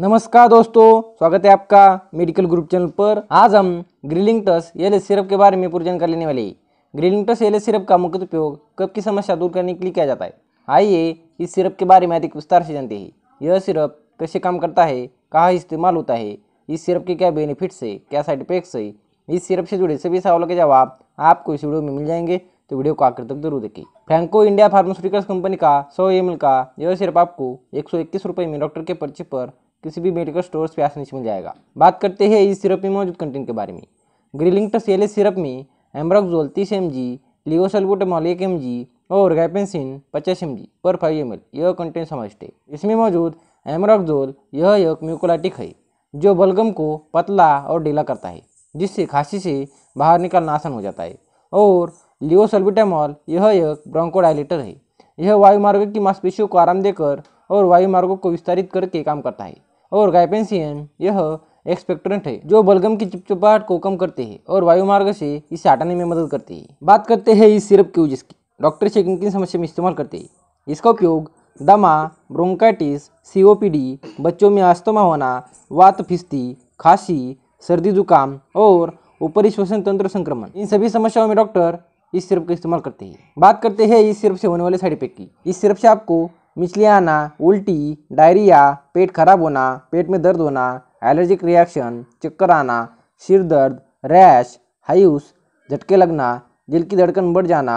नमस्कार दोस्तों स्वागत है आपका मेडिकल ग्रुप चैनल पर आज हम टस एल सिरप के बारे में पूरी जानकारी लेने वाले टस एल सिरप का मुख्य उपयोग कब की समस्या दूर करने के लिए किया जाता है आइए इस सिरप के बारे में अधिक विस्तार से जानते हैं यह सिरप कैसे काम करता है कहाँ इस्तेमाल होता है इस सिरप के क्या बेनिफिट्स है क्या साइड इफेक्ट्स है इस सिरप से जुड़े सभी सवालों के जवाब आपको इस वीडियो में मिल जाएंगे तो वीडियो को आखिर तक जरूर देखें फ्रैंको इंडिया फार्मास्यूटिकल्स कंपनी का सौ एम का यह सिरप आपको एक सौ इक्कीस रुपये में डॉक्टर के पर्चे पर किसी भी मेडिकल स्टोर पर आसानी से मिल जाएगा बात करते हैं इस सिरप में मौजूद कंटेंट के बारे में ग्रिलिंग टेले सिरप में एम्ब्रोक्जोल तीस एम जी लियोसलबुटामॉल एक एम जी और गैपेंसिन पचास एम जी पर फाइव एम एल यह कंटेंट समझते है इसमें मौजूद एमरॉक्जोल यह एक म्यूकोलाटिक है जो बलगम को पतला और ढीला करता है जिससे खांसी से बाहर निकलना आसान हो जाता है और लियोसल्बुटामॉल यह एक ब्रोंकोडाइलेटर है यह वायुमार्ग की मांसपेशियों को आराम देकर और वायुमार्गों को विस्तारित करके काम करता है और गाइपेंसियन यह एक्सपेक्टोरेंट है जो बलगम की चिपचिपाहट को कम करते हैं और वायुमार्ग से इसे हटाने में मदद करते हैं बात करते हैं इस सिरप के यूजेस की डॉक्टर से किन किन समस्या में इस्तेमाल करते हैं इसका उपयोग दमा ब्रोंकाइटिस सीओपीडी बच्चों में आस्तमा होना वात फिस्ती खांसी सर्दी जुकाम और ऊपरी श्वसन तंत्र संक्रमण इन सभी समस्याओं में डॉक्टर इस सिरप का इस्तेमाल करते हैं बात करते हैं इस सिरप से होने वाले साइड इफेक्ट की इस सिरप से आपको मिचलियाँ आना उल्टी डायरिया पेट खराब होना पेट में दर्द होना एलर्जिक रिएक्शन चक्कर आना सिर दर्द रैश हायूस झटके लगना दिल की धड़कन बढ़ जाना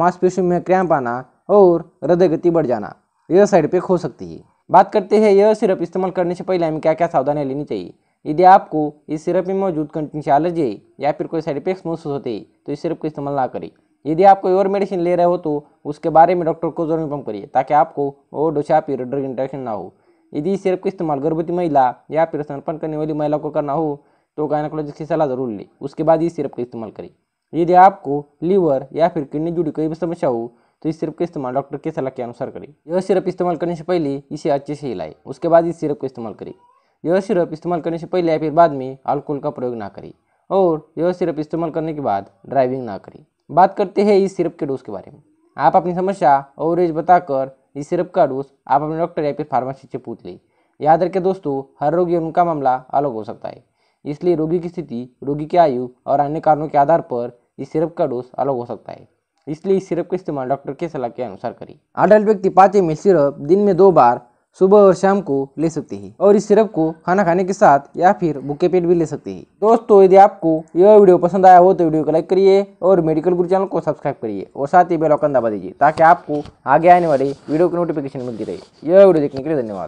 मांसपेशियों में क्रैम्प आना और हृदय गति बढ़ जाना यह साइड इफेक्ट हो सकती है बात करते हैं यह सिरप इस्तेमाल करने से पहले हमें क्या क्या सावधानियाँ लेनी चाहिए यदि आपको इस सिरप में मौजूद कंटिन्यू से एलर्जी या फिर कोई साइड इफेक्ट्स महसूस होते हैं तो इस सिरप का इस्तेमाल ना करें यदि आप कोई और मेडिसिन ले रहे हो तो उसके बारे में डॉक्टर को जरूर इन्फॉर्म करिए ताकि आपको और डोशा पीर ड्रग इंटरेक्शन ना हो यदि इस सिरप का इस्तेमाल गर्भवती महिला या फिर स्तनपान करने वाली महिला को करना हो तो गायनाकोलॉजिस्ट की सलाह ज़रूर लें उसके बाद इस सिरप का इस्तेमाल करें यदि आपको लीवर या फिर किडनी जुड़ी कोई भी समस्या हो तो इस सिरप का इस्तेमाल डॉक्टर की सलाह के अनुसार करें यह सिरप इस्तेमाल करने से पहले इसे अच्छे से हिलाए उसके बाद इस सिरप का इस्तेमाल करें यह सिरप इस्तेमाल करने से पहले या फिर बाद में अल्कोहल का प्रयोग ना करें और यह सिरप इस्तेमाल करने के बाद ड्राइविंग ना करें बात करते हैं इस सिरप के डोज के बारे में आप अपनी समस्या और एज बताकर इस सिरप का डोज आप अपने डॉक्टर या फिर फार्मासिस्ट से पूछ लें याद रखें दोस्तों हर रोगी उनका मामला अलग हो सकता है इसलिए रोगी की स्थिति रोगी की आयु और अन्य कारणों के आधार पर इस सिरप का डोज अलग हो सकता है इसलिए इस सिरप का इस्तेमाल डॉक्टर के सलाह के अनुसार करें अडल्ट व्यक्ति पाँच एम सिरप दिन में दो बार सुबह और शाम को ले सकते हैं और इस सिरप को खाना खाने के साथ या फिर भूखे पेट भी ले सकते हैं दोस्तों यदि आपको यह वीडियो पसंद आया हो तो वीडियो को लाइक करिए और मेडिकल गुरु चैनल को सब्सक्राइब करिए और साथ ही बेल आइकन दबा दीजिए ताकि आपको आगे आने वाले वीडियो की नोटिफिकेशन मिलती रहे यह वीडियो देखने के लिए धन्यवाद